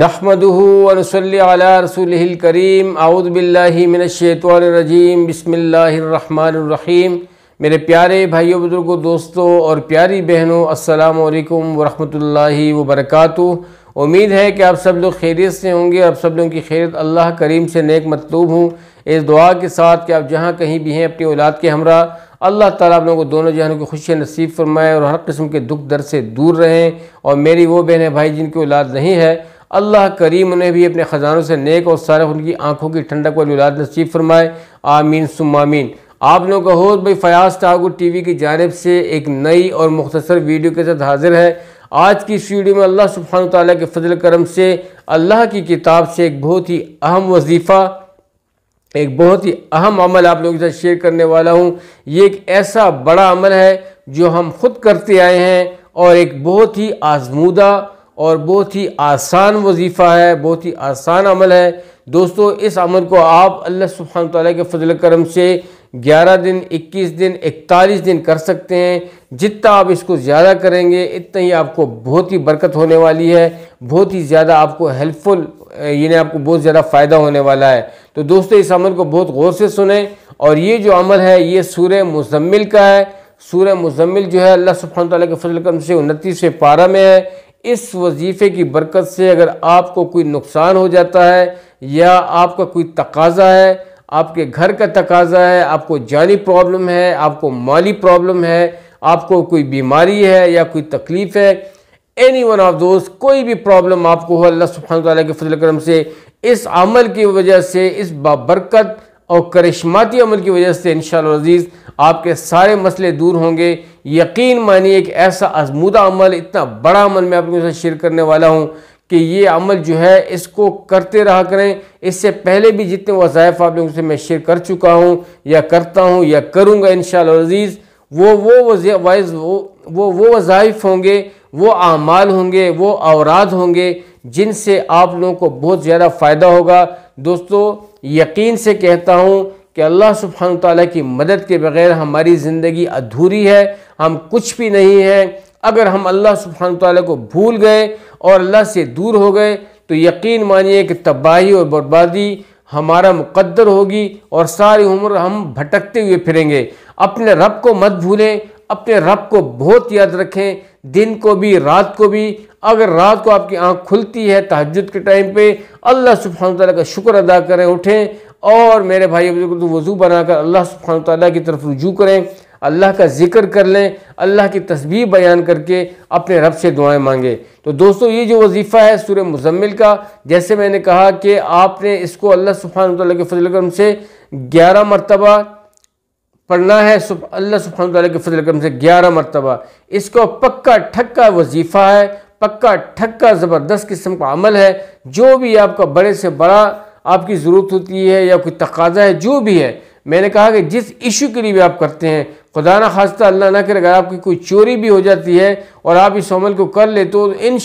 नहमदूनसल्ला रसूल करीम आउदबिल्लिमिनशैतरजीम बसमीम मेरे प्यारे भाइयों बुज़ुर्गों दोस्तों और प्यारी बहनों असलकम वरहि वबरक उम्मीद है कि आप सब लोग खैरियत से होंगे आप सब लोगों की खैरियत अल्लाह करीम से नेक मतलूब हूँ इस दुआ के साथ कि आप जहाँ कहीं भी हैं अपनी औलाद के हमरा अल्लाह ताला आप लोगों को दोनों जहनों की खुशियाँ नसीब फरमाए और हर किस्म के दुख दर से दूर रहें और मेरी वो बहन है भाई जिनकी औलाद नहीं है अल्लाह करीम उन्हें भी अपने ख़जानों से नेक और सारे उनकी आंखों की ठंडक वाली औलाद नसीब फरमाए आमीन सुमामीन आप लोगों का होश भाई फ़याज़ ठाकुर टी वी की जानब से एक नई और मुख्तर वीडियो के साथ हाजिर है आज की इस वीडियो में अल्लाह सुबहान ताली के फजल करम से अल्लाह की किताब से एक बहुत ही अहम वजीफ़ा एक बहुत ही अहम अमल आप लोगों के साथ शेयर करने वाला हूँ ये एक ऐसा बड़ा अमल है जो हम खुद करते आए हैं और एक बहुत ही आजमूदा और बहुत ही आसान वजीफ़ा है बहुत ही आसान अमल है दोस्तों इस अमल को आप अल्लाह सुबहान तौला के फजल करम से 11 दिन 21 दिन 41 दिन कर सकते हैं जितना आप इसको ज़्यादा करेंगे इतना ही आपको बहुत ही बरकत होने वाली है बहुत ही ज़्यादा आपको हेल्पफुल यानी आपको बहुत ज़्यादा फ़ायदा होने वाला है तो दोस्तों इस अमल को बहुत गौर से सुने और ये जो अमल है ये सूर्य मुजम्मिल का है सूर्य मुजम्मिल जो है अल्लाह सुबहान तौला के फजल करम से उनतीसवें पारा में है इस वजीफ़े की बरकत से अगर आपको कोई नुकसान हो जाता है या आपका कोई तकाजा है आपके घर का तकाजा है आपको जानी प्रॉब्लम है आपको माली प्रॉब्लम है आपको कोई बीमारी है या कोई तकलीफ़ है एनी वन ऑफ दोस्त कोई भी प्रॉब्लम आपको हो अल्लाह सुबहान तौला के फजल करम से इस अमल की वजह से इस बाबरकत और करिश्माती अमल की वजह से इन शजीज़ आपके सारे मसले दूर होंगे यकीन मानिए एक ऐसा आजमूदा अमल इतना बड़ा अमल मैं आप लोगों साथ शेयर करने वाला हूँ कि ये अमल जो है इसको करते रहा करें इससे पहले भी जितने वज़ायफ़ आप लोगों से मैं शेयर कर चुका हूँ या करता हूँ या करूँगा इन शजीज़ वो वो वाइज वो वो वो वज़ाइफ होंगे वो आमाल होंगे वो अवराद होंगे जिनसे आप लोगों को बहुत ज़्यादा फ़ायदा होगा दोस्तों यकीन से कहता हूँ कि अल्लाह सुबहान ताली की मदद के बगैर हमारी ज़िंदगी अधूरी है हम कुछ भी नहीं हैं अगर हम अल्लाह सुबहान ताली को भूल गए और अल्लाह से दूर हो गए तो यकीन मानिए कि तबाही और बर्बादी हमारा मुकद्दर होगी और सारी उम्र हम भटकते हुए फिरेंगे अपने रब को मत भूलें अपने रब को बहुत याद रखें दिन को भी रात को भी अगर रात को आपकी आंख खुलती है तहजद के टाइम पे अल्लाह सुबहान तला का शुक्र अदा करें उठें और मेरे भाई बुजुर्ग तो वज़ू बनाकर अल्लाह सुबहान ताली की तरफ रुजू करें अल्लाह का जिक्र कर लें अल्लाह की तस्वीर बयान करके अपने रब से दुआएं मांगे तो दोस्तों ये जो वजीफ़ा है सूर्य मुजम्मिल का जैसे मैंने कहा कि आपने इसको अल्लाह सुबहान तौल के फजल करम से ग्यारह मरतबा पढ़ना है अल्लाह सुबहान तौल के फजल करम से ग्यारह मरतबा इसको पक्का ठक्का वजीफ़ा है पक्का ठक्का ज़बरदस्त किस्म का अमल है जो भी आपका बड़े से बड़ा आपकी ज़रूरत होती है या कोई तकाजा है जो भी है मैंने कहा कि जिस इशू के लिए भी आप करते हैं खुदा ना खास्ता अल्लाह ना करे अगर आपकी कोई चोरी भी हो जाती है और आप इस अमल को कर ले तो इन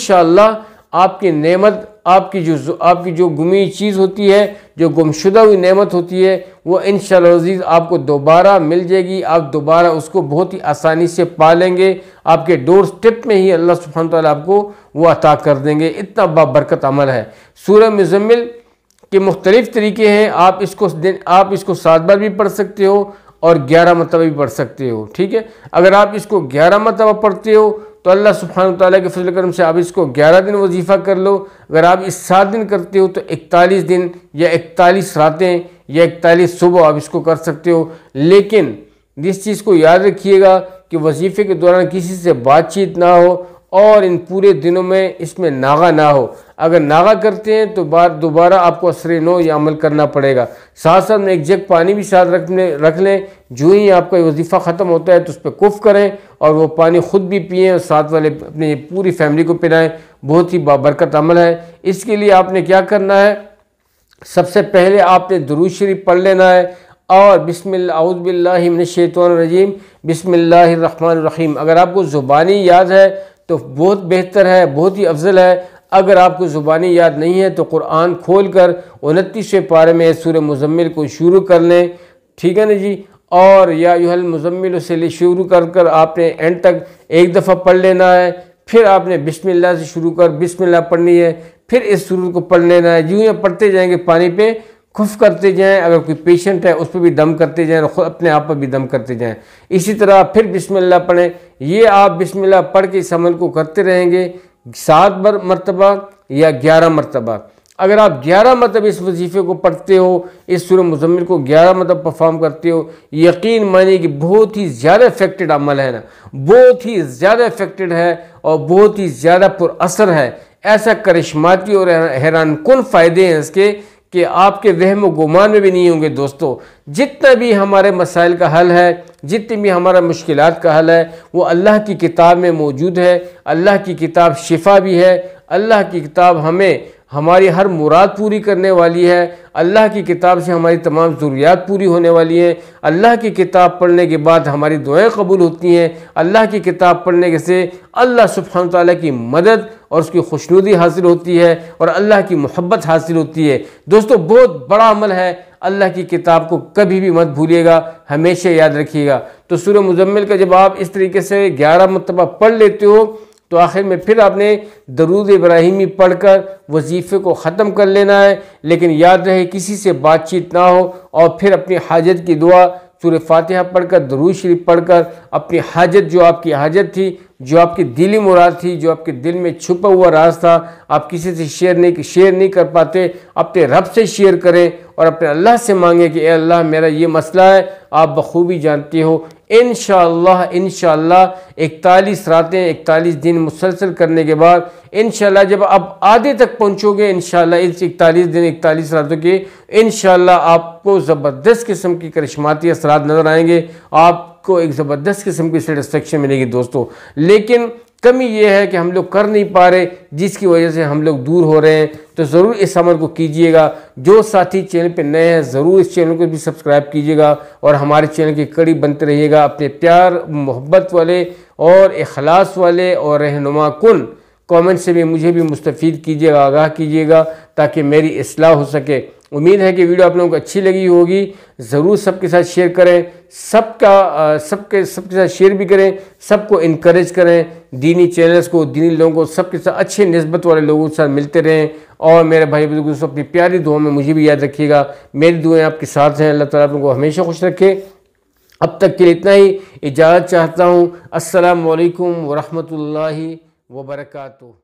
आपकी नमत आपकी जो आपकी जो गुमी चीज़ होती है जो गुमशुदा हुई नमत होती है वो इन शजीज़ आपको दोबारा मिल जाएगी आप दोबारा उसको बहुत ही आसानी से पालेंगे आपके डोर स्टेप में ही अल्लाह सुबहान तक आपको वो अता कर देंगे इतना बाबरकत अमल है सूर मजम्मिल के मुख्तलिफ़ तरीके हैं आप इसको आप इसको सात बार भी पढ़ सकते हो और ग्यारह मरतबा भी पढ़ सकते हो ठीक है अगर आप इसको ग्यारह मरतबा पढ़ते हो तो अल्लाह सुबहान ताली के फजल करम से आप इसको ग्यारह दिन वजीफ़ा कर लो अगर आप इस सात दिन करते हो तो इकतालीस दिन या इकतालीस रातें या इकतालीस सुबह आप इसको कर सकते हो लेकिन जिस चीज़ को याद रखिएगा कि वजीफ़े के दौरान किसी से बातचीत ना हो और इन पूरे दिनों में इसमें नागा ना हो अगर नागा करते हैं तो बार दोबारा आपको असर नो या अमल करना पड़ेगा साथ साथ में एक जग पानी भी साथ रखने रख लें जो ही आपका वजीफ़ा ख़त्म होता है तो उस पर कुफ़ करें और वो पानी ख़ुद भी पिएँ और साथ वाले अपनी पूरी फैमिली को पिलाएँ बहुत ही बाबरकत अमल है इसके लिए आपने क्या करना है सबसे पहले आपने दरूज शरीफ पढ़ लेना है और बिसमिल्लाउदबिल्लाशैतरजीम रहीम अगर आपको ज़ुबानी याद है तो बहुत बेहतर है बहुत ही अफजल है अगर आपको ज़ुबानी याद नहीं है तो कुरान खोल कर उनतीसवें पारे में सूर मुजम्मिल को शुरू कर लें ठीक है ना जी और या यूहल मुजम्मिल उसे शुरू कर कर आपने एंड तक एक दफ़ा पढ़ लेना है फिर आपने बिस्मिल्लाह से शुरू कर बिस्मिल्लाह पढ़नी है फिर इस सूरत को पढ़ लेना है यूँ ही पढ़ते जाएंगे पानी पे खुफ करते जाएं अगर कोई पेशेंट है उस पर भी दम करते जाएं और खुद अपने आप पर भी दम करते जाएं इसी तरह फिर बिस्मिल्लाह पढ़ें ये आप बिस्मिल्लाह पढ़ के इस अमल को करते रहेंगे सात बार मरतबा या ग्यारह मरतबा अगर आप ग्यारह मतलब इस वजीफ़े को पढ़ते हो इस सुर मुजम्मिल को ग्यारह मतलब परफॉर्म करते हो यकीन मानिए कि बहुत ही ज़्यादा इफेक्टेड अमल है ना बहुत ही ज़्यादा इफेक्टेड है और बहुत ही ज़्यादा पुरअसर है ऐसा करिश्माती और हैरान कन फ़ायदे हैं इसके कि आपके वहम गुमान में भी नहीं होंगे दोस्तों जितना भी हमारे मसाइल का हल है जितनी भी हमारा मुश्किल का हल है वो अल्लाह की किताब में मौजूद है अल्लाह की किताब शिफा भी है अल्लाह की किताब हमें हमारी हर मुराद पूरी करने वाली है अल्लाह की किताब से हमारी तमाम ज़रूरियात पूरी होने वाली हैं अल्लाह की किताब पढ़ने के बाद हमारी दुआएं कबूल होती हैं अल्लाह की किताब पढ़ने के से अल्लाह सुबहान ताली की मदद और उसकी खुशनुदी हासिल होती है और अल्लाह की मोहब्बत हासिल होती है दोस्तों बहुत बड़ा अमल है अल्लाह की किताब को कभी भी मत भूलिएगा हमेशा याद रखिएगा तो सूर्य मुजम्मिल का जब आप इस तरीके से ग्यारह मरतबा पढ़ लेते हो तो आखिर में फिर आपने दरूद इब्राहिमी पढ़कर वजीफ़े को ख़त्म कर लेना है लेकिन याद रहे किसी से बातचीत ना हो और फिर अपनी हाजत की दुआ सूर्य पढ़ पढ़कर दरूद शरीफ पढ़कर अपनी हाजत जो आपकी हाजत थी जो आपकी दिली मुराद थी जो आपके दिल में छुपा हुआ राज था आप किसी से शेयर नहीं शेयर नहीं कर पाते अपने रब से शेयर करें और अपने अल्लाह से मांगें कि अल्लाह मेरा ये मसला है आप बखूबी जानते हो इन शह इन इकतालीस रातें इकतालीस दिन मुसलसल करने के बाद इन जब आप आधे तक पहुँचोगे इन इस इकतालीस दिन इकतालीस रातों के इन आपको ज़बरदस्त किस्म की करिश्माती असरा नज़र आएंगे आप आपको एक ज़बरदस्त किस्म की सेटिस्फेक्शन मिलेगी दोस्तों लेकिन कमी ये है कि हम लोग कर नहीं पा रहे जिसकी वजह से हम लोग दूर हो रहे हैं तो ज़रूर इस अमल को कीजिएगा जो साथी चैनल पे नए हैं ज़रूर इस चैनल को भी सब्सक्राइब कीजिएगा और हमारे चैनल की कड़ी बनते रहिएगा अपने प्यार मोहब्बत वाले और अखलास वाले और रहनुमा कन कमेंट से भी मुझे भी मुस्तफ़ कीजिएगा आगाह कीजिएगा ताकि मेरी असलाह हो सके उम्मीद है कि वीडियो आप लोगों को अच्छी लगी होगी ज़रूर सबके साथ शेयर करें सबका सबके सबके साथ शेयर भी करें सबको इनक्रेज करें दीनी चैनल्स को दीनी लोगों को सबके साथ अच्छे नस्बत वाले लोगों के साथ मिलते रहें और मेरे भाई बुजुर्ग से अपनी प्यारी दुआ में मुझे भी याद रखिएगा मेरी दुआएँ आपके साथ हैं अल्लाह ताला को हमेशा खुश रखे अब तक के लिए इतना ही इजाज़त चाहता हूँ असलकम वरहमल वर्का